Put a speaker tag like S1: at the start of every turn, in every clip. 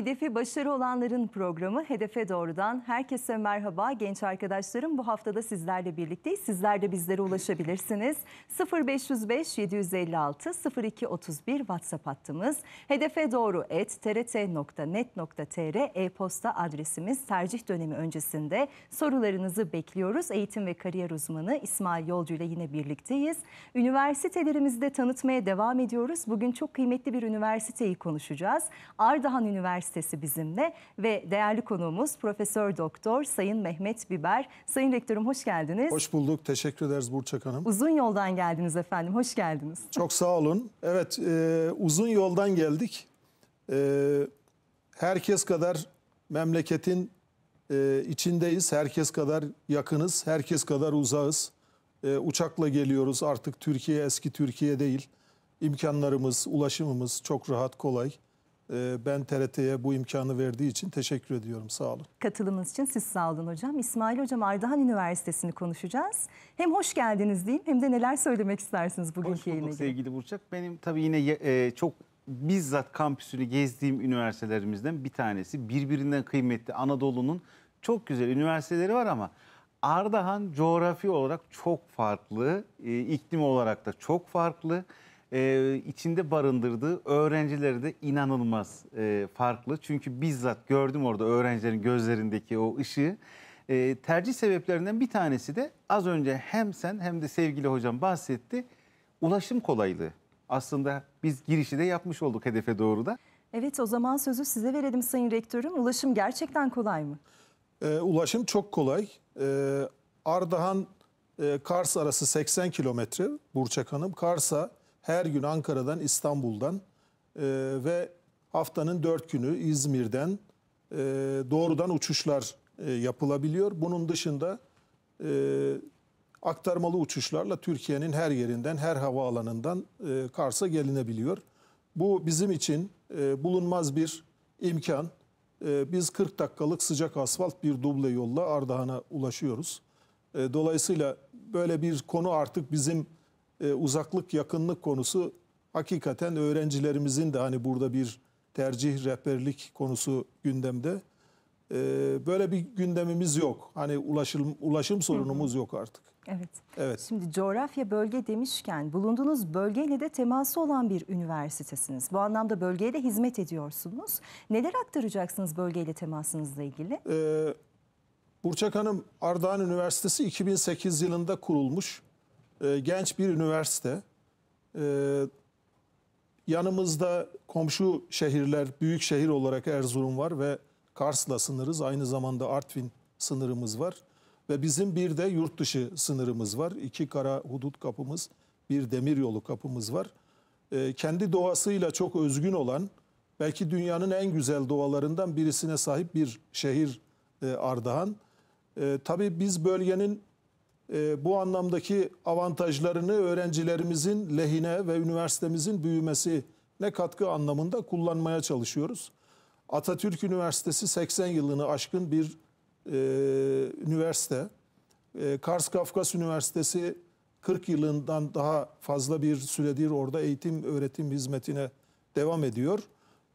S1: Hedefi başarı olanların programı Hedefe Doğru'dan herkese merhaba. Genç arkadaşlarım bu haftada sizlerle birlikteyiz. Sizler de bizlere ulaşabilirsiniz. 0505 756 0231 WhatsApp hattımız. Hedefe Doğru et trt.net.tr e-posta adresimiz tercih dönemi öncesinde sorularınızı bekliyoruz. Eğitim ve kariyer uzmanı İsmail Yolcu ile yine birlikteyiz. üniversitelerimizi de tanıtmaya devam ediyoruz. Bugün çok kıymetli bir üniversiteyi konuşacağız. Ardahan Üniversitesi Üniversitesi bizimle ve değerli konuğumuz Profesör Doktor Sayın Mehmet Biber. Sayın Rektörüm hoş geldiniz. Hoş
S2: bulduk. Teşekkür ederiz Burçak Hanım.
S1: Uzun yoldan geldiniz efendim. Hoş geldiniz.
S2: Çok sağ olun. Evet e, uzun yoldan geldik. E, herkes kadar memleketin e, içindeyiz. Herkes kadar yakınız. Herkes kadar uzağız. E, uçakla geliyoruz. Artık Türkiye eski Türkiye değil. İmkanlarımız, ulaşımımız çok rahat, kolay. Ee, ben TRT'ye bu imkanı verdiği için teşekkür ediyorum. Sağ olun.
S1: Katılımınız için siz sağ olun hocam. İsmail Hocam Ardahan Üniversitesi'ni konuşacağız. Hem hoş geldiniz diyeyim hem de neler söylemek istersiniz bugün hoş yayına Hoş bulduk sevgili
S3: Burçak. Benim tabii yine e, çok bizzat kampüsünü gezdiğim üniversitelerimizden bir tanesi. Birbirinden kıymetli Anadolu'nun çok güzel üniversiteleri var ama Ardahan coğrafi olarak çok farklı, e, iklim olarak da çok farklı e, içinde barındırdığı öğrencileri de inanılmaz e, farklı. Çünkü bizzat gördüm orada öğrencilerin gözlerindeki o ışığı. E, tercih sebeplerinden bir tanesi de az önce hem sen hem de sevgili hocam bahsetti. Ulaşım kolaylığı. Aslında biz girişi de yapmış olduk hedefe doğru da.
S1: Evet o zaman sözü size verelim Sayın Rektörüm. Ulaşım gerçekten kolay mı?
S3: E, ulaşım çok kolay.
S2: E, Ardahan e, Kars arası 80 kilometre Burçak Hanım. Kars'a her gün Ankara'dan, İstanbul'dan e, ve haftanın dört günü İzmir'den e, doğrudan uçuşlar e, yapılabiliyor. Bunun dışında e, aktarmalı uçuşlarla Türkiye'nin her yerinden, her havaalanından e, Kars'a gelinebiliyor. Bu bizim için e, bulunmaz bir imkan. E, biz 40 dakikalık sıcak asfalt bir duble yolla Ardahan'a ulaşıyoruz. E, dolayısıyla böyle bir konu artık bizim e, uzaklık yakınlık konusu hakikaten öğrencilerimizin de hani burada bir tercih rehberlik konusu gündemde. E, böyle bir gündemimiz yok. Hani ulaşım ulaşım sorunumuz yok artık. Evet. Evet.
S1: Şimdi coğrafya bölge demişken bulunduğunuz bölgeyle de teması olan bir üniversitesiniz. Bu anlamda bölgeye de hizmet ediyorsunuz. Neler aktaracaksınız bölgeyle temasınızla ilgili?
S2: Ee, Burçak Hanım Ardahan Üniversitesi 2008 yılında kurulmuş. Ee, genç bir üniversite. Ee, yanımızda komşu şehirler, büyük şehir olarak Erzurum var ve Kars'la sınırız. Aynı zamanda Artvin sınırımız var. Ve bizim bir de yurt dışı sınırımız var. İki kara hudut kapımız, bir demir yolu kapımız var. Ee, kendi doğasıyla çok özgün olan, belki dünyanın en güzel doğalarından birisine sahip bir şehir e, Ardahan. tabii biz bölgenin ee, bu anlamdaki avantajlarını öğrencilerimizin lehine ve üniversitemizin büyümesi ne katkı anlamında kullanmaya çalışıyoruz. Atatürk Üniversitesi 80 yılını aşkın bir e, üniversite. E, Kars Kafkas Üniversitesi 40 yılından daha fazla bir süredir orada eğitim öğretim hizmetine devam ediyor.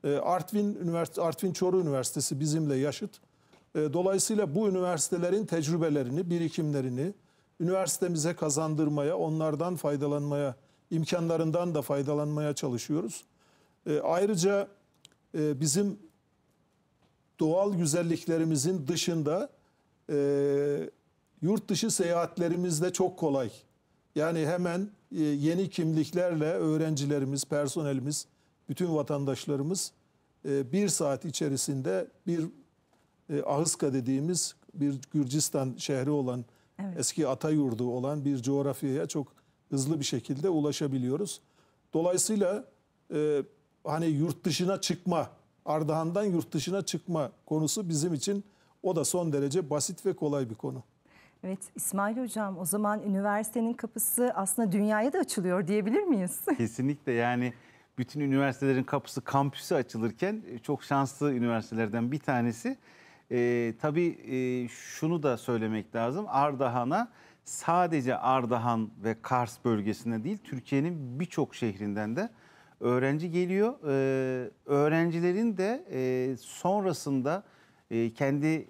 S2: E, Artvin Üniversite Artvin Çoruh Üniversitesi bizimle yaşıt. E, dolayısıyla bu üniversitelerin tecrübelerini, birikimlerini, üniversitemize kazandırmaya, onlardan faydalanmaya, imkanlarından da faydalanmaya çalışıyoruz. E, ayrıca e, bizim doğal güzelliklerimizin dışında e, yurt dışı seyahatlerimiz de çok kolay. Yani hemen e, yeni kimliklerle öğrencilerimiz, personelimiz, bütün vatandaşlarımız e, bir saat içerisinde bir e, Ahıska dediğimiz bir Gürcistan şehri olan evet. eski ata yurdu olan bir coğrafyaya çok hızlı bir şekilde ulaşabiliyoruz. Dolayısıyla e, hani yurt dışına çıkma, Ardahan'dan yurt dışına çıkma konusu bizim için o da son derece basit ve kolay bir konu.
S1: Evet İsmail Hocam o zaman üniversitenin kapısı aslında dünyaya da açılıyor diyebilir miyiz?
S3: Kesinlikle yani bütün üniversitelerin kapısı kampüsü açılırken e, çok şanslı üniversitelerden bir tanesi. E, tabii e, şunu da söylemek lazım. Ardahan'a sadece Ardahan ve Kars bölgesine değil Türkiye'nin birçok şehrinden de öğrenci geliyor. E, öğrencilerin de e, sonrasında e, kendi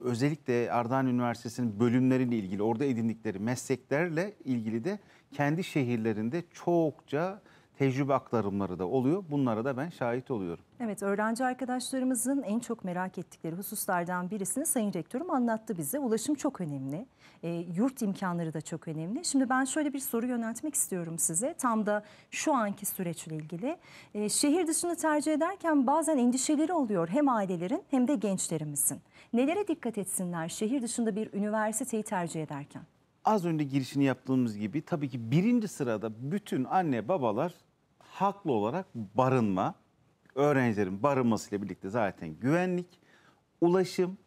S3: özellikle Ardahan Üniversitesi'nin bölümleriyle ilgili orada edindikleri mesleklerle ilgili de kendi şehirlerinde çokça tecrübe aktarımları da oluyor. Bunlara da ben şahit oluyorum.
S1: Evet öğrenci arkadaşlarımızın en çok merak ettikleri hususlardan birisini Sayın Rektörüm anlattı bize. Ulaşım çok önemli. E, yurt imkanları da çok önemli. Şimdi ben şöyle bir soru yöneltmek istiyorum size. Tam da şu anki süreçle ilgili. E, şehir dışını tercih ederken bazen endişeleri oluyor hem ailelerin hem de gençlerimizin. Nelere dikkat etsinler şehir dışında bir üniversiteyi tercih ederken?
S3: Az önce girişini yaptığımız gibi tabii ki birinci sırada bütün anne babalar haklı olarak barınma, öğrencilerin barınmasıyla birlikte zaten güvenlik, ulaşım,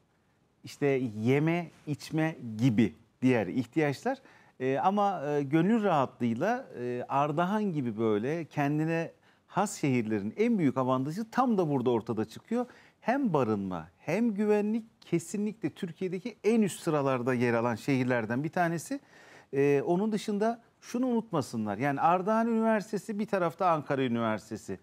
S3: işte yeme, içme gibi diğer ihtiyaçlar. E, ama e, gönül rahatlığıyla e, Ardahan gibi böyle kendine has şehirlerin en büyük avantajı tam da burada ortada çıkıyor. Hem barınma hem güvenlik kesinlikle Türkiye'deki en üst sıralarda yer alan şehirlerden bir tanesi. E, onun dışında şunu unutmasınlar. Yani Ardahan Üniversitesi bir tarafta Ankara Üniversitesi.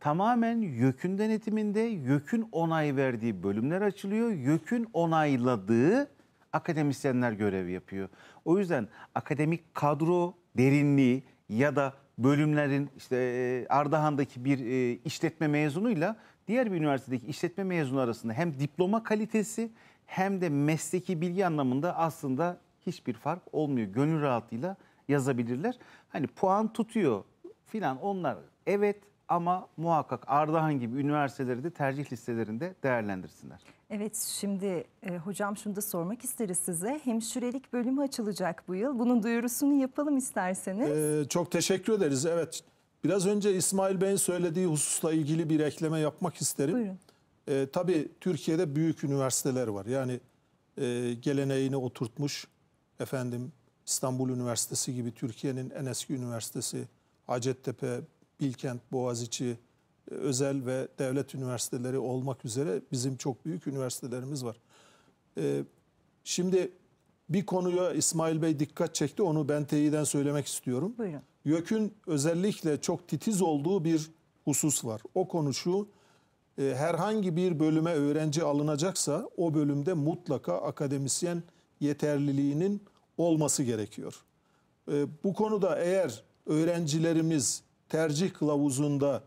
S3: Tamamen YÖK'ün denetiminde YÖK'ün onay verdiği bölümler açılıyor. YÖK'ün onayladığı akademisyenler görev yapıyor. O yüzden akademik kadro derinliği ya da bölümlerin işte e, Ardahan'daki bir e, işletme mezunuyla diğer bir üniversitedeki işletme mezunu arasında hem diploma kalitesi hem de mesleki bilgi anlamında aslında hiçbir fark olmuyor. Gönül rahatlığıyla yazabilirler. Hani puan tutuyor filan onlar evet ama muhakkak Ardahan gibi üniversiteleri de tercih listelerinde değerlendirsinler.
S1: Evet şimdi e, hocam şunu da sormak isteriz size. Hemşirelik bölümü açılacak bu yıl. Bunun duyurusunu yapalım isterseniz.
S3: Ee, çok teşekkür
S2: ederiz. Evet biraz önce İsmail Bey'in söylediği hususla ilgili bir ekleme yapmak isterim. Buyurun. Ee, tabii Türkiye'de büyük üniversiteler var. Yani e, geleneğini oturtmuş efendim İstanbul Üniversitesi gibi Türkiye'nin en eski üniversitesi, Hacettepe, Bilkent, Boğaziçi, e, özel ve devlet üniversiteleri olmak üzere bizim çok büyük üniversitelerimiz var. E, şimdi bir konuya İsmail Bey dikkat çekti. Onu ben teyiden söylemek istiyorum. Buyurun. YÖK'ün özellikle çok titiz olduğu bir husus var. O konu şu, e, herhangi bir bölüme öğrenci alınacaksa o bölümde mutlaka akademisyen yeterliliğinin olması gerekiyor. E, bu konuda eğer öğrencilerimiz tercih kılavuzunda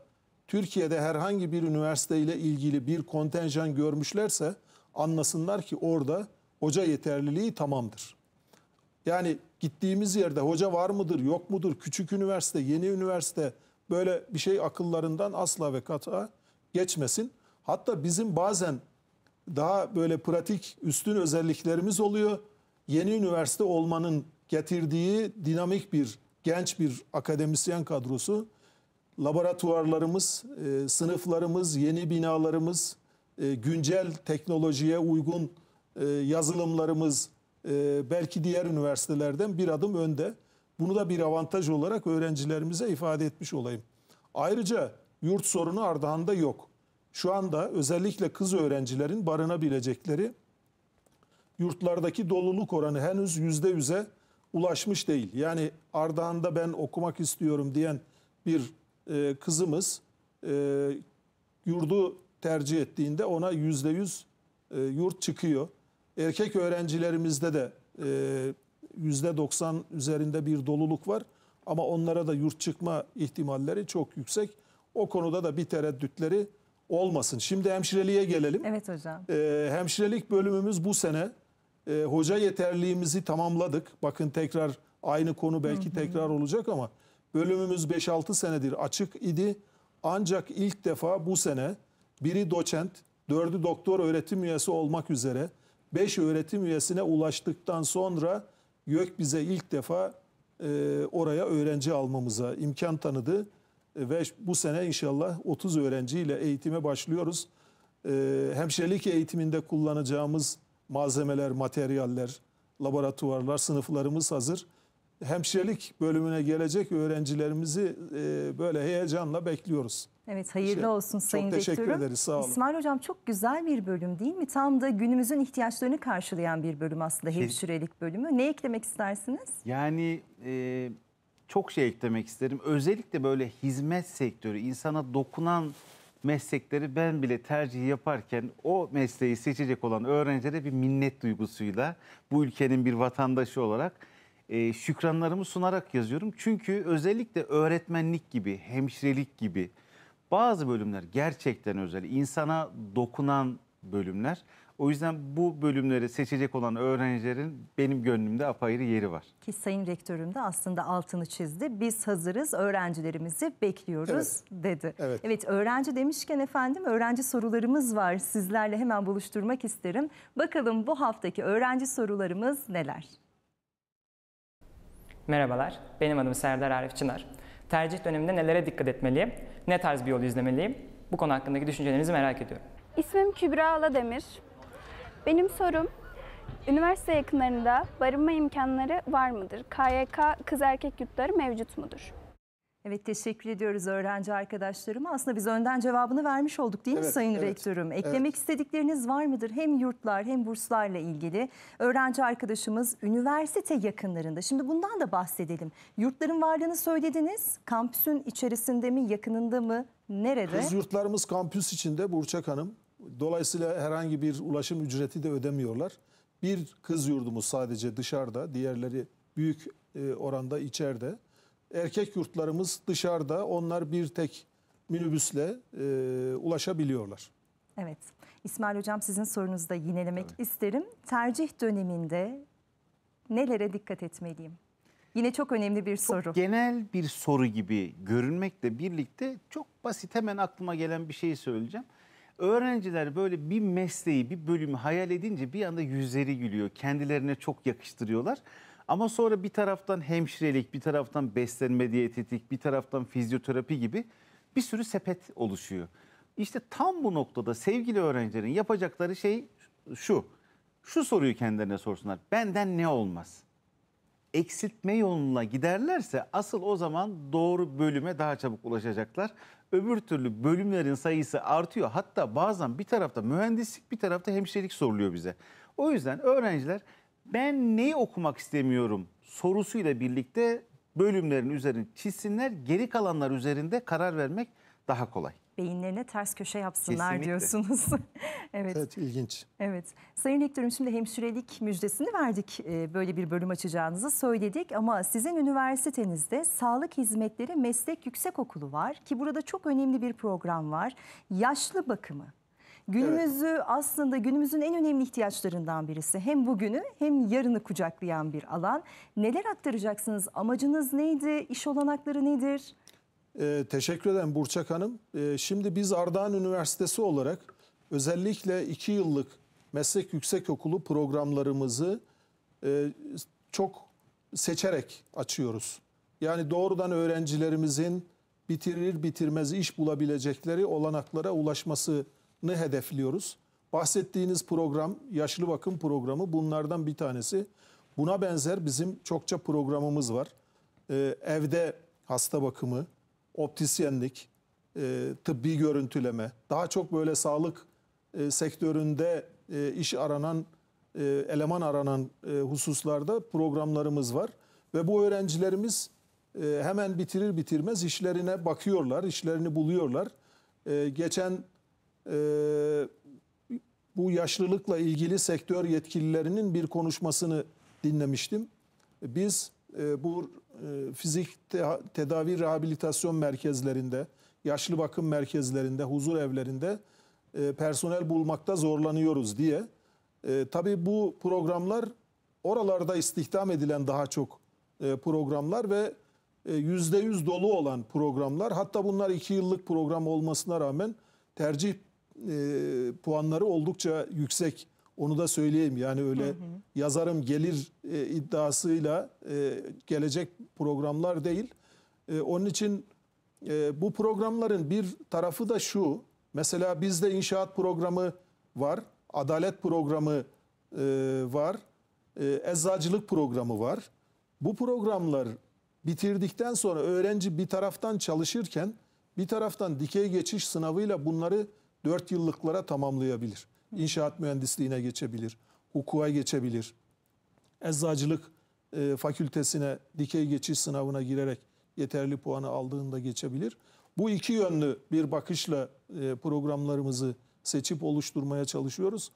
S2: Türkiye'de herhangi bir üniversiteyle ilgili bir kontenjan görmüşlerse anlasınlar ki orada hoca yeterliliği tamamdır. Yani gittiğimiz yerde hoca var mıdır, yok mudur, küçük üniversite, yeni üniversite böyle bir şey akıllarından asla ve kata geçmesin. Hatta bizim bazen daha böyle pratik üstün özelliklerimiz oluyor yeni üniversite olmanın getirdiği dinamik bir genç bir akademisyen kadrosu laboratuvarlarımız, e, sınıflarımız, yeni binalarımız, e, güncel teknolojiye uygun e, yazılımlarımız e, belki diğer üniversitelerden bir adım önde. Bunu da bir avantaj olarak öğrencilerimize ifade etmiş olayım. Ayrıca yurt sorunu Ardahan'da yok. Şu anda özellikle kız öğrencilerin barınabilecekleri yurtlardaki doluluk oranı henüz yüzde yüze ulaşmış değil. Yani Ardahan'da ben okumak istiyorum diyen bir e, kızımız e, yurdu tercih ettiğinde ona yüzde yüz e, yurt çıkıyor. Erkek öğrencilerimizde de e, yüzde 90 üzerinde bir doluluk var. Ama onlara da yurt çıkma ihtimalleri çok yüksek. O konuda da bir tereddütleri olmasın. Şimdi hemşireliğe gelelim. Evet hocam. E, hemşirelik bölümümüz bu sene e, hoca yeterliğimizi tamamladık. Bakın tekrar aynı konu belki hı hı. tekrar olacak ama bölümümüz 5-6 senedir açık idi. Ancak ilk defa bu sene biri doçent, dördü doktor öğretim üyesi olmak üzere 5 öğretim üyesine ulaştıktan sonra YÖK bize ilk defa e, oraya öğrenci almamıza imkan tanıdı. E, ve bu sene inşallah 30 öğrenciyle eğitime başlıyoruz. E, hemşirelik eğitiminde kullanacağımız malzemeler, materyaller, laboratuvarlar, sınıflarımız hazır. Hemşirelik bölümüne gelecek öğrencilerimizi e, böyle heyecanla bekliyoruz.
S1: Evet hayırlı şey, olsun Sayın Rektörüm. Çok teşekkür Rektörüm. ederiz sağ olun. İsmail Hocam çok güzel bir bölüm değil mi? Tam da günümüzün ihtiyaçlarını karşılayan bir bölüm aslında şey, hemşirelik bölümü. Ne eklemek istersiniz?
S3: Yani e, çok şey eklemek isterim. Özellikle böyle hizmet sektörü insana dokunan meslekleri ben bile tercih yaparken o mesleği seçecek olan öğrencilere bir minnet duygusuyla bu ülkenin bir vatandaşı olarak e, şükranlarımı sunarak yazıyorum. Çünkü özellikle öğretmenlik gibi, hemşirelik gibi bazı bölümler gerçekten özel, insana dokunan bölümler. O yüzden bu bölümleri seçecek olan öğrencilerin benim gönlümde apayrı yeri var.
S1: Ki Sayın Rektörüm de aslında altını çizdi. Biz hazırız, öğrencilerimizi bekliyoruz evet. dedi. Evet. evet, öğrenci demişken efendim öğrenci sorularımız var. Sizlerle hemen buluşturmak isterim. Bakalım bu haftaki öğrenci sorularımız neler? Merhabalar, benim adım Serdar Arif Çınar. Tercih döneminde nelere dikkat etmeliyim? Ne tarz bir yol izlemeliyim? Bu konu hakkındaki düşüncelerinizi merak ediyorum. İsmim Kübra Alademir. Benim sorum, üniversite yakınlarında barınma imkanları var mıdır? KYK kız erkek yurtları mevcut mudur? Evet teşekkür ediyoruz öğrenci arkadaşlarıma. Aslında biz önden cevabını vermiş olduk değil mi Sayın evet, Rektörüm? Eklemek evet. istedikleriniz var mıdır? Hem yurtlar hem burslarla ilgili. Öğrenci arkadaşımız üniversite yakınlarında. Şimdi bundan da bahsedelim. Yurtların varlığını söylediniz. Kampüsün içerisinde mi, yakınında mı, nerede? Biz
S2: yurtlarımız kampüs içinde Burçak Hanım. Dolayısıyla herhangi bir ulaşım ücreti de ödemiyorlar. Bir kız yurdumuz sadece dışarıda, diğerleri büyük e, oranda içeride. Erkek yurtlarımız dışarıda, onlar bir tek minibüsle e, ulaşabiliyorlar.
S1: Evet, İsmail Hocam sizin sorunuzu da yinelemek Tabii. isterim. Tercih döneminde nelere dikkat etmeliyim? Yine çok önemli bir çok soru. Genel
S3: bir soru gibi görünmekle birlikte çok basit hemen aklıma gelen bir şey söyleyeceğim. Öğrenciler böyle bir mesleği, bir bölümü hayal edince bir anda yüzleri gülüyor. Kendilerine çok yakıştırıyorlar. Ama sonra bir taraftan hemşirelik, bir taraftan beslenme diyetetik, bir taraftan fizyoterapi gibi bir sürü sepet oluşuyor. İşte tam bu noktada sevgili öğrencilerin yapacakları şey şu. Şu soruyu kendilerine sorsunlar. Benden ne olmaz? eksiltme yoluna giderlerse asıl o zaman doğru bölüme daha çabuk ulaşacaklar. Öbür türlü bölümlerin sayısı artıyor. Hatta bazen bir tarafta mühendislik bir tarafta hemşirelik soruluyor bize. O yüzden öğrenciler ben neyi okumak istemiyorum sorusuyla birlikte bölümlerin üzerine çizsinler. Geri kalanlar üzerinde karar vermek daha kolay
S1: beyinlerine ters köşe yapsınlar Kesinlikle. diyorsunuz. evet. evet ilginç. Evet. Sayın Rektörüm şimdi hemşirelik müjdesini verdik e, böyle bir bölüm açacağınızı söyledik ama sizin üniversitenizde Sağlık Hizmetleri Meslek Yüksekokulu var ki burada çok önemli bir program var. Yaşlı bakımı. Günümüzü evet. aslında günümüzün en önemli ihtiyaçlarından birisi. Hem bugünü hem yarını kucaklayan bir alan. Neler aktaracaksınız? Amacınız neydi? İş olanakları nedir?
S2: Ee, teşekkür ederim Burçak Hanım. Ee, şimdi biz Ardahan Üniversitesi olarak özellikle iki yıllık meslek yüksekokulu programlarımızı e, çok seçerek açıyoruz. Yani doğrudan öğrencilerimizin bitirir bitirmez iş bulabilecekleri olanaklara ulaşmasını hedefliyoruz. Bahsettiğiniz program, yaşlı bakım programı bunlardan bir tanesi. Buna benzer bizim çokça programımız var. Ee, evde hasta bakımı, optisyenlik, e, tıbbi görüntüleme, daha çok böyle sağlık e, sektöründe e, iş aranan, e, eleman aranan e, hususlarda programlarımız var. Ve bu öğrencilerimiz e, hemen bitirir bitirmez işlerine bakıyorlar, işlerini buluyorlar. E, geçen e, bu yaşlılıkla ilgili sektör yetkililerinin bir konuşmasını dinlemiştim. Biz e, bu e, fizik te tedavi rehabilitasyon merkezlerinde, yaşlı bakım merkezlerinde, huzur evlerinde e, personel bulmakta zorlanıyoruz diye. E, tabii bu programlar oralarda istihdam edilen daha çok e, programlar ve e, yüzde yüz dolu olan programlar. Hatta bunlar iki yıllık program olmasına rağmen tercih e, puanları oldukça yüksek onu da söyleyeyim yani öyle hı hı. yazarım gelir e, iddiasıyla e, gelecek programlar değil. E, onun için e, bu programların bir tarafı da şu. Mesela bizde inşaat programı var, adalet programı e, var, e, eczacılık programı var. Bu programlar bitirdikten sonra öğrenci bir taraftan çalışırken bir taraftan dikey geçiş sınavıyla bunları 4 yıllıklara tamamlayabilir inşaat mühendisliğine geçebilir, hukuka geçebilir. Eczacılık e, fakültesine dikey geçiş sınavına girerek yeterli puanı aldığında geçebilir. Bu iki yönlü bir bakışla e, programlarımızı seçip oluşturmaya çalışıyoruz.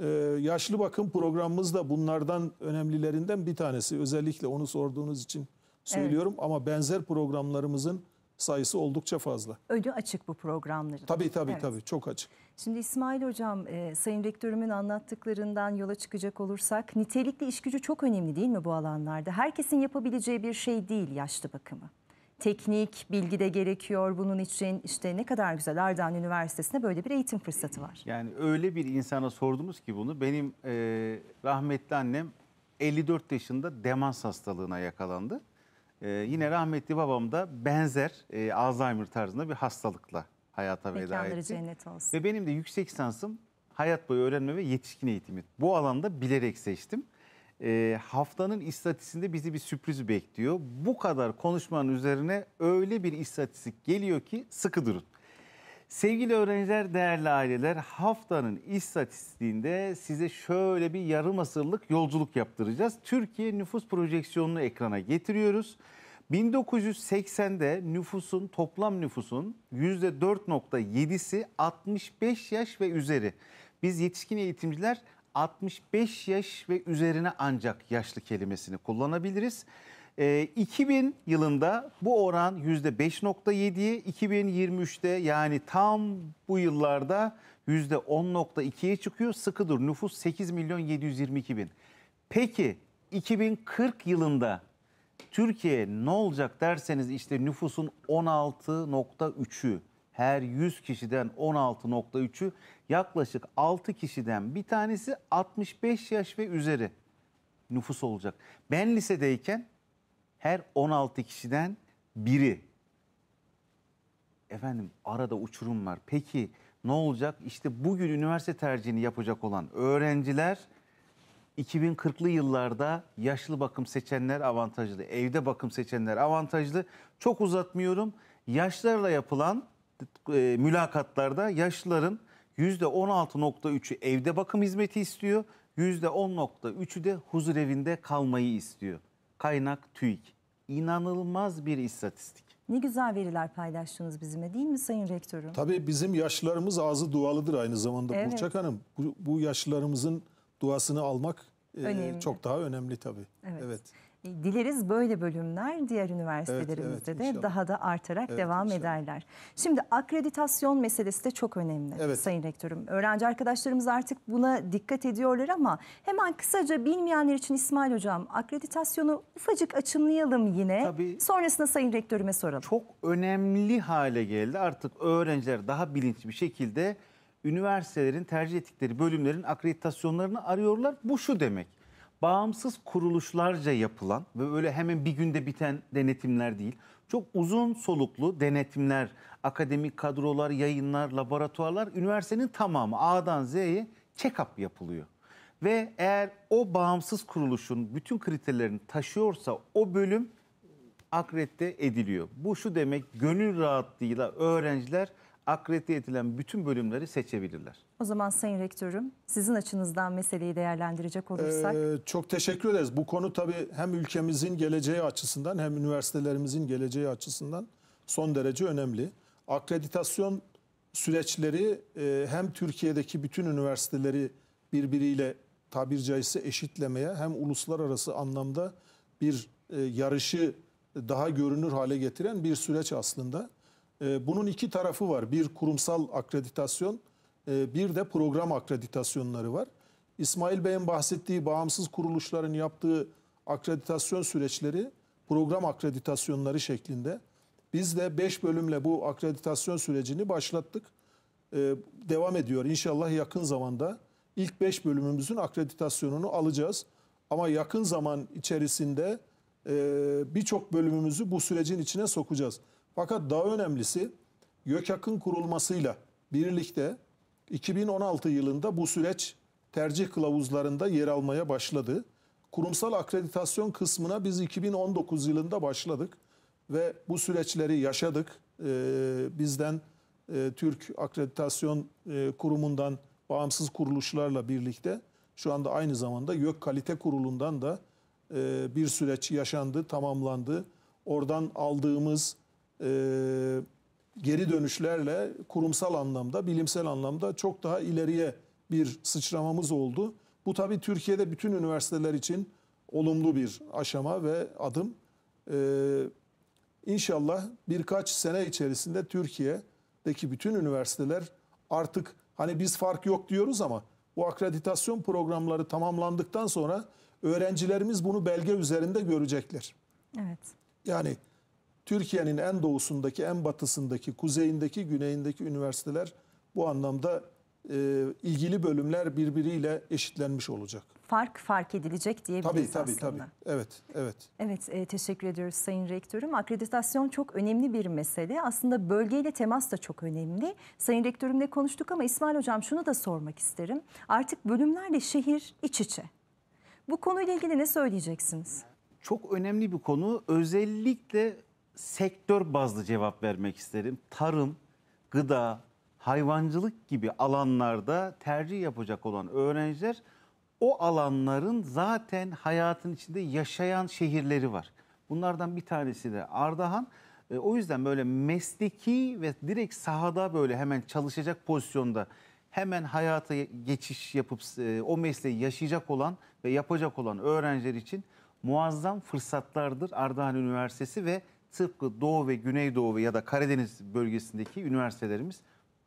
S2: Ee, yaşlı bakım programımız da bunlardan önemlilerinden bir tanesi. Özellikle onu sorduğunuz için söylüyorum evet. ama benzer programlarımızın sayısı oldukça fazla.
S1: Ödü açık bu programların. Tabii tabii evet. tabii çok açık. Şimdi İsmail Hocam, e, Sayın Rektörümün anlattıklarından yola çıkacak olursak nitelikli iş gücü çok önemli değil mi bu alanlarda? Herkesin yapabileceği bir şey değil yaşlı bakımı. Teknik, bilgi de gerekiyor bunun için. işte ne kadar güzel Ardahan Üniversitesi'nde böyle bir eğitim fırsatı var.
S3: Yani öyle bir insana sordunuz ki bunu. Benim e, rahmetli annem 54 yaşında demans hastalığına yakalandı. Ee, yine rahmetli babam da benzer e, Alzheimer tarzında bir hastalıkla hayata veda Mekanları cennet olsun. Ve benim de yüksek lisansım hayat boyu öğrenme ve yetişkin eğitimi. Bu alanda bilerek seçtim. E, haftanın istatisinde bizi bir sürpriz bekliyor. Bu kadar konuşmanın üzerine öyle bir istatistik geliyor ki sıkı durun. Sevgili öğrenciler, değerli aileler, haftanın istatistiğinde size şöyle bir yarım asırlık yolculuk yaptıracağız. Türkiye nüfus projeksiyonunu ekrana getiriyoruz. 1980'de nüfusun toplam nüfusun %4.7'si 65 yaş ve üzeri. Biz yetişkin eğitimciler 65 yaş ve üzerine ancak yaşlı kelimesini kullanabiliriz. 2000 ee, yılında bu oran %5.7'ye, 2023'te yani tam bu yıllarda %10.2'ye çıkıyor. Sıkıdır nüfus 8 milyon 722 bin. Peki 2040 yılında Türkiye ne olacak derseniz işte nüfusun 16.3'ü her 100 kişiden 16.3'ü yaklaşık 6 kişiden bir tanesi 65 yaş ve üzeri nüfus olacak. Ben lisedeyken her 16 kişiden biri. Efendim arada uçurum var. Peki ne olacak? İşte bugün üniversite tercihini yapacak olan öğrenciler 2040'lı yıllarda yaşlı bakım seçenler avantajlı, evde bakım seçenler avantajlı. Çok uzatmıyorum. Yaşlarla yapılan e, mülakatlarda yaşlıların %16.3'ü evde bakım hizmeti istiyor. %10.3'ü de huzur evinde kalmayı istiyor. Kaynak TÜİK. İnanılmaz bir istatistik.
S1: Ne güzel veriler paylaştınız bizimle değil mi Sayın Rektörüm?
S3: Tabii bizim yaşlarımız ağzı dualıdır aynı zamanda
S1: evet. Burçak
S2: Hanım. Bu, bu yaşlılarımızın duasını almak E, çok daha önemli
S1: tabii. Evet. evet. Dileriz böyle bölümler diğer üniversitelerimizde evet, evet, de inşallah. daha da artarak evet, devam inşallah. ederler. Şimdi akreditasyon meselesi de çok önemli evet. Sayın Rektörüm. Öğrenci arkadaşlarımız artık buna dikkat ediyorlar ama hemen kısaca bilmeyenler için İsmail Hocam akreditasyonu ufacık açımlayalım yine. Tabii, Sonrasında Sayın Rektörüme soralım. Çok
S3: önemli hale geldi. Artık öğrenciler daha bilinçli bir şekilde üniversitelerin tercih ettikleri bölümlerin akreditasyonlarını arıyorlar. Bu şu demek bağımsız kuruluşlarca yapılan ve öyle hemen bir günde biten denetimler değil. Çok uzun soluklu denetimler, akademik kadrolar, yayınlar, laboratuvarlar, üniversitenin tamamı A'dan Z'ye check-up yapılıyor. Ve eğer o bağımsız kuruluşun bütün kriterlerini taşıyorsa o bölüm akredite ediliyor. Bu şu demek gönül rahatlığıyla öğrenciler akredite edilen bütün bölümleri seçebilirler.
S1: O zaman Sayın Rektörüm sizin açınızdan meseleyi değerlendirecek olursak.
S3: Ee, çok teşekkür ederiz. Bu
S2: konu tabii hem ülkemizin geleceği açısından hem üniversitelerimizin geleceği açısından son derece önemli. Akreditasyon süreçleri e, hem Türkiye'deki bütün üniversiteleri birbiriyle tabir caizse eşitlemeye hem uluslararası anlamda bir e, yarışı daha görünür hale getiren bir süreç aslında. Ee, bunun iki tarafı var. Bir kurumsal akreditasyon, e, bir de program akreditasyonları var. İsmail Bey'in bahsettiği bağımsız kuruluşların yaptığı akreditasyon süreçleri program akreditasyonları şeklinde. Biz de 5 bölümle bu akreditasyon sürecini başlattık. Ee, devam ediyor. İnşallah yakın zamanda ilk 5 bölümümüzün akreditasyonunu alacağız. Ama yakın zaman içerisinde e, birçok bölümümüzü bu sürecin içine sokacağız. Fakat daha önemlisi YÖKAK'ın kurulmasıyla birlikte 2016 yılında bu süreç tercih kılavuzlarında yer almaya başladı. Kurumsal akreditasyon kısmına biz 2019 yılında başladık ve bu süreçleri yaşadık. Ee, bizden e, Türk Akreditasyon e, Kurumu'ndan bağımsız kuruluşlarla birlikte şu anda aynı zamanda YÖK Kalite Kurulu'ndan da e, bir süreç yaşandı, tamamlandı. Oradan aldığımız e, geri dönüşlerle kurumsal anlamda, bilimsel anlamda çok daha ileriye bir sıçramamız oldu. Bu tabii Türkiye'de bütün üniversiteler için olumlu bir aşama ve adım. Ee, inşallah birkaç sene içerisinde Türkiye'deki bütün üniversiteler artık hani biz fark yok diyoruz ama bu akreditasyon programları tamamlandıktan sonra öğrencilerimiz bunu belge üzerinde görecekler. Evet. Yani Türkiye'nin en doğusundaki, en batısındaki, kuzeyindeki, güneyindeki üniversiteler bu anlamda e, ilgili bölümler birbiriyle eşitlenmiş olacak.
S1: Fark fark edilecek diyebiliriz tabii, tabii, aslında. Tabii tabii.
S2: Evet, evet.
S1: Evet, e, teşekkür ediyoruz Sayın Rektörüm. Akreditasyon çok önemli bir mesele. Aslında bölgeyle temas da çok önemli. Sayın Rektörümle konuştuk ama İsmail Hocam şunu da sormak isterim. Artık bölümlerle şehir iç içe. Bu konuyla ilgili ne söyleyeceksiniz? Çok önemli bir
S3: konu. Özellikle sektör bazlı cevap vermek isterim. Tarım, gıda, hayvancılık gibi alanlarda tercih yapacak olan öğrenciler o alanların zaten hayatın içinde yaşayan şehirleri var. Bunlardan bir tanesi de Ardahan. E, o yüzden böyle mesleki ve direkt sahada böyle hemen çalışacak pozisyonda hemen hayata geçiş yapıp e, o mesleği yaşayacak olan ve yapacak olan öğrenciler için muazzam fırsatlardır Ardahan Üniversitesi ve tıpkı Doğu ve Güneydoğu ya da Karadeniz bölgesindeki üniversitelerimiz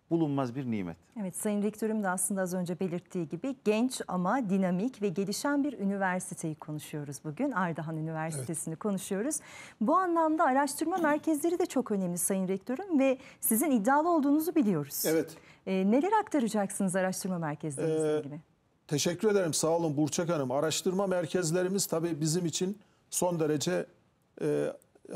S3: bulunmaz bir nimet.
S1: Evet Sayın Rektörüm de aslında az önce belirttiği gibi genç ama dinamik ve gelişen bir üniversiteyi konuşuyoruz bugün. Ardahan Üniversitesi'ni evet. konuşuyoruz. Bu anlamda araştırma merkezleri de çok önemli Sayın Rektörüm ve sizin iddialı olduğunuzu biliyoruz. Evet. E, neler aktaracaksınız araştırma merkezlerinizle ee,
S2: ilgili? Teşekkür ederim sağ olun Burçak Hanım. Araştırma merkezlerimiz tabii bizim için son derece e,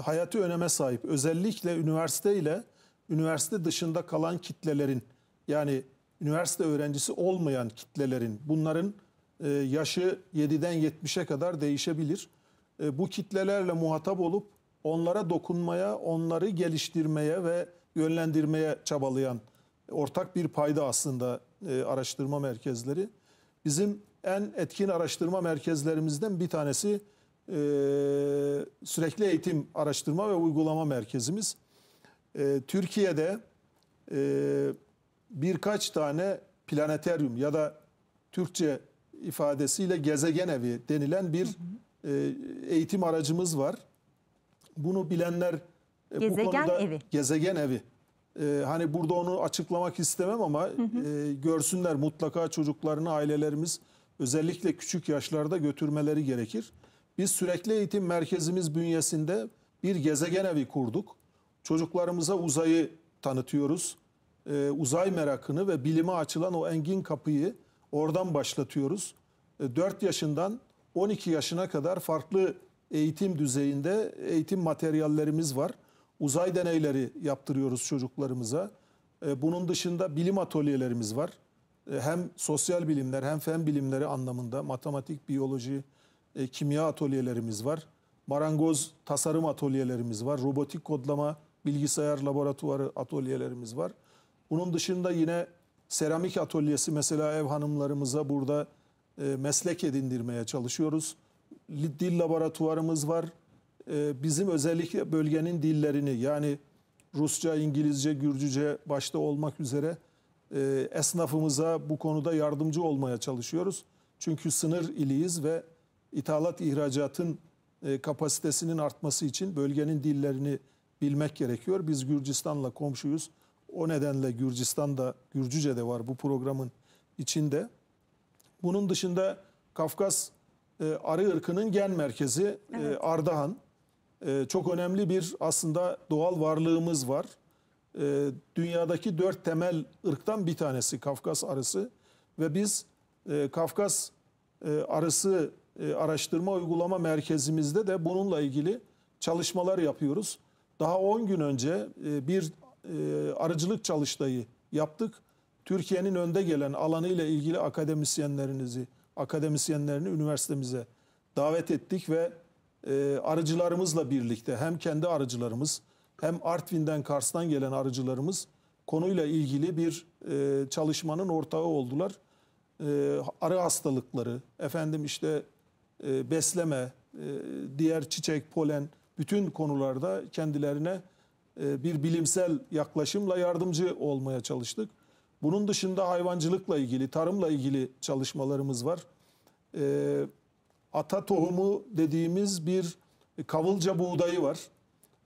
S2: hayati öneme sahip. Özellikle üniversite ile üniversite dışında kalan kitlelerin yani üniversite öğrencisi olmayan kitlelerin bunların e, yaşı 7'den 70'e kadar değişebilir. E, bu kitlelerle muhatap olup onlara dokunmaya, onları geliştirmeye ve yönlendirmeye çabalayan ortak bir payda aslında e, araştırma merkezleri. Bizim en etkin araştırma merkezlerimizden bir tanesi e, sürekli eğitim araştırma ve uygulama merkezimiz. E, Türkiye'de e, birkaç tane planeteryum ya da Türkçe ifadesiyle gezegen evi denilen bir hı hı. E, eğitim aracımız var. Bunu bilenler e,
S1: gezegen bu konuda evi.
S2: gezegen evi. E, hani burada onu açıklamak istemem ama hı hı. E, görsünler mutlaka çocuklarını ailelerimiz özellikle küçük yaşlarda götürmeleri gerekir. Biz sürekli eğitim merkezimiz bünyesinde bir gezegen evi kurduk. Çocuklarımıza uzayı tanıtıyoruz. Ee, uzay merakını ve bilime açılan o engin kapıyı oradan başlatıyoruz. Ee, 4 yaşından 12 yaşına kadar farklı eğitim düzeyinde eğitim materyallerimiz var. Uzay deneyleri yaptırıyoruz çocuklarımıza. Ee, bunun dışında bilim atölyelerimiz var. Ee, hem sosyal bilimler hem fen bilimleri anlamında matematik, biyoloji, e, kimya atölyelerimiz var. Marangoz tasarım atölyelerimiz var. Robotik kodlama, bilgisayar laboratuvarı atölyelerimiz var. Bunun dışında yine seramik atölyesi mesela ev hanımlarımıza burada e, meslek edindirmeye çalışıyoruz. Dil laboratuvarımız var. E, bizim özellikle bölgenin dillerini yani Rusça, İngilizce, Gürcüce başta olmak üzere e, esnafımıza bu konuda yardımcı olmaya çalışıyoruz. Çünkü sınır iliyiz ve ithalat ihracatın e, kapasitesinin artması için bölgenin dillerini bilmek gerekiyor. Biz Gürcistan'la komşuyuz. O nedenle Gürcistan'da Gürcüce de var bu programın içinde. Bunun dışında Kafkas e, arı ırkının gen merkezi e, evet. e, Ardahan. E, çok önemli bir aslında doğal varlığımız var. E, dünyadaki dört temel ırktan bir tanesi Kafkas arısı. Ve biz e, Kafkas e, arısı e, araştırma uygulama merkezimizde de bununla ilgili çalışmalar yapıyoruz. Daha 10 gün önce e, bir e, arıcılık çalıştayı yaptık. Türkiye'nin önde gelen alanıyla ilgili akademisyenlerinizi, akademisyenlerini üniversitemize davet ettik ve arıcılarımızla birlikte hem kendi arıcılarımız hem Artvin'den Kars'tan gelen arıcılarımız konuyla ilgili bir çalışmanın ortağı oldular. arı hastalıkları, efendim işte e, besleme, e, diğer çiçek, polen bütün konularda kendilerine e, bir bilimsel yaklaşımla yardımcı olmaya çalıştık. Bunun dışında hayvancılıkla ilgili, tarımla ilgili çalışmalarımız var. ata tohumu dediğimiz bir kavılca buğdayı var.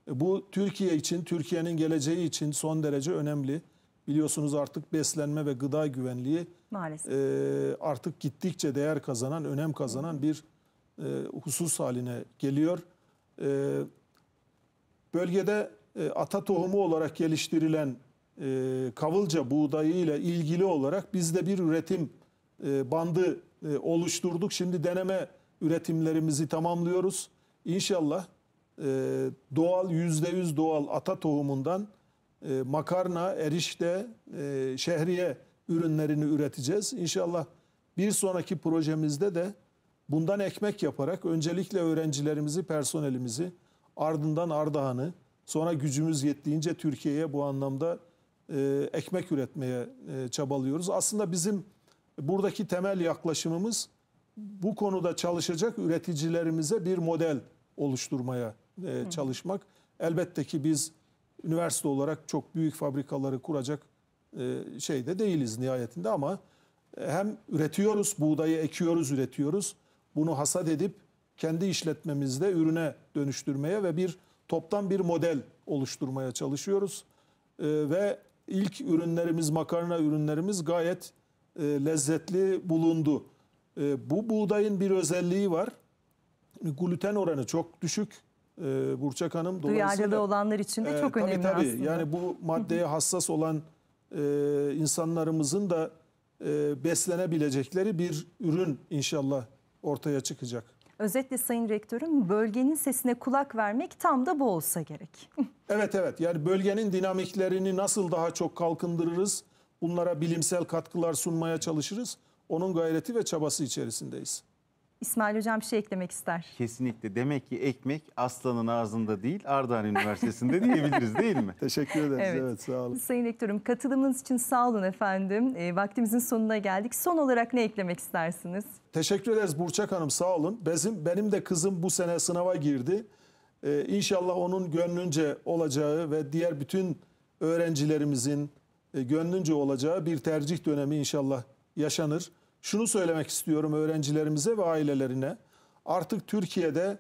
S2: bu Türkiye için, Türkiye'nin geleceği için son derece önemli. Biliyorsunuz artık beslenme ve gıda güvenliği Maalesef. artık gittikçe değer kazanan, önem kazanan bir e, husus haline geliyor. E, bölgede e, ata tohumu olarak geliştirilen e, kavılca buğdayı ile ilgili olarak biz de bir üretim bandı oluşturduk. Şimdi deneme üretimlerimizi tamamlıyoruz. İnşallah e, doğal %100 doğal ata tohumundan makarna, erişte, şehriye ürünlerini üreteceğiz. İnşallah bir sonraki projemizde de Bundan ekmek yaparak öncelikle öğrencilerimizi, personelimizi, ardından Ardahan'ı, sonra gücümüz yettiğince Türkiye'ye bu anlamda e, ekmek üretmeye e, çabalıyoruz. Aslında bizim buradaki temel yaklaşımımız bu konuda çalışacak üreticilerimize bir model oluşturmaya e, çalışmak. Elbette ki biz üniversite olarak çok büyük fabrikaları kuracak e, şeyde değiliz nihayetinde ama hem üretiyoruz, buğdayı ekiyoruz, üretiyoruz bunu hasat edip kendi işletmemizde ürüne dönüştürmeye ve bir toptan bir model oluşturmaya çalışıyoruz. E, ve ilk ürünlerimiz makarna ürünlerimiz gayet e, lezzetli bulundu. E, bu buğdayın bir özelliği var. Gluten oranı çok düşük. E, Burçak Hanım duyarlı
S1: olanlar için de e, çok e, önemli tabii, tabii. aslında. Yani
S2: bu maddeye hassas olan e, insanlarımızın da e, beslenebilecekleri bir ürün inşallah ortaya çıkacak.
S1: Özetle Sayın Rektörüm bölgenin sesine kulak vermek tam da bu olsa gerek.
S2: evet evet yani bölgenin dinamiklerini nasıl daha çok kalkındırırız? Bunlara bilimsel katkılar sunmaya
S3: çalışırız. Onun gayreti ve çabası içerisindeyiz.
S1: İsmail Hocam bir şey eklemek ister.
S3: Kesinlikle. Demek ki ekmek aslanın ağzında değil Ardahan Üniversitesi'nde diyebiliriz değil mi? Teşekkür ederiz. Evet. evet sağ olun.
S1: Sayın Rektörüm katılımınız için sağ olun efendim. E, vaktimizin sonuna geldik. Son olarak ne eklemek istersiniz?
S2: Teşekkür ederiz Burçak Hanım sağ olun. Bizim, benim de kızım bu sene sınava girdi. E, inşallah onun gönlünce olacağı ve diğer bütün öğrencilerimizin e, gönlünce olacağı bir tercih dönemi inşallah yaşanır şunu söylemek istiyorum öğrencilerimize ve ailelerine. Artık Türkiye'de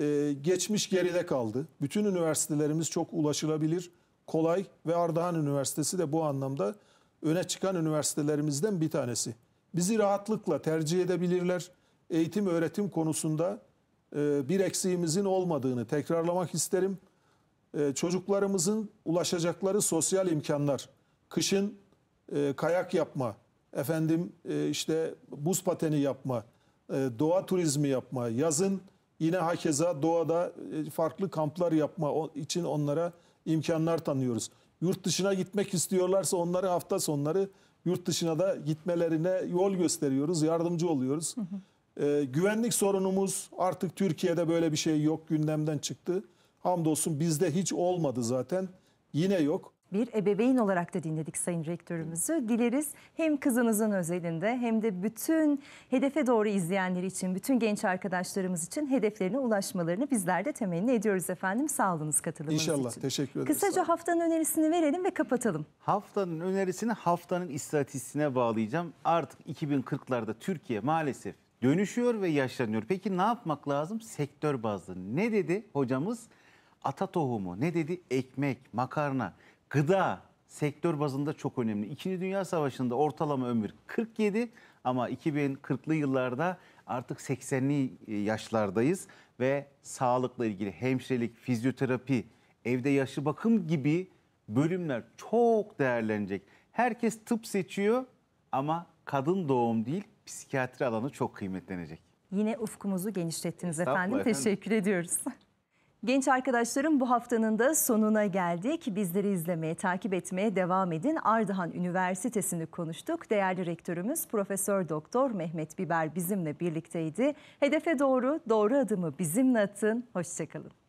S2: e, geçmiş geride kaldı. Bütün üniversitelerimiz çok ulaşılabilir, kolay ve Ardahan Üniversitesi de bu anlamda öne çıkan üniversitelerimizden bir tanesi. Bizi rahatlıkla tercih edebilirler. Eğitim öğretim konusunda e, bir eksiğimizin olmadığını tekrarlamak isterim. E, çocuklarımızın ulaşacakları sosyal imkanlar, kışın e, kayak yapma, efendim e, işte buz pateni yapma, e, doğa turizmi yapma, yazın yine hakeza doğada e, farklı kamplar yapma için onlara imkanlar tanıyoruz. Yurt dışına gitmek istiyorlarsa onları hafta sonları yurt dışına da gitmelerine yol gösteriyoruz, yardımcı oluyoruz. Ee, güvenlik sorunumuz artık Türkiye'de böyle bir şey yok gündemden çıktı. Hamdolsun bizde hiç olmadı zaten yine
S1: yok bir ebeveyn olarak da dinledik Sayın Rektörümüzü. Dileriz hem kızınızın özelinde hem de bütün hedefe doğru izleyenler için, bütün genç arkadaşlarımız için hedeflerine ulaşmalarını bizler de temenni ediyoruz efendim. Sağolunuz katılımınız İnşallah, için.
S3: İnşallah. Teşekkür ederim Kısaca
S1: haftanın önerisini verelim ve kapatalım.
S3: Haftanın önerisini haftanın istatistiğine bağlayacağım. Artık 2040'larda Türkiye maalesef dönüşüyor ve yaşlanıyor. Peki ne yapmak lazım? Sektör bazlı. Ne dedi hocamız? Ata tohumu, ne dedi? Ekmek, makarna gıda sektör bazında çok önemli. İkinci Dünya Savaşı'nda ortalama ömür 47 ama 2040'lı yıllarda artık 80'li e, yaşlardayız ve sağlıkla ilgili hemşirelik, fizyoterapi, evde yaşlı bakım gibi bölümler çok değerlenecek. Herkes tıp seçiyor ama kadın doğum değil psikiyatri alanı çok kıymetlenecek.
S1: Yine ufkumuzu genişlettiniz efendim. efendim. Teşekkür ediyoruz. Genç arkadaşlarım bu haftanın da sonuna geldik. Bizleri izlemeye, takip etmeye devam edin. Ardahan Üniversitesi'ni konuştuk. Değerli rektörümüz Profesör Doktor Mehmet Biber bizimle birlikteydi. Hedefe doğru, doğru adımı bizimle atın. Hoşçakalın.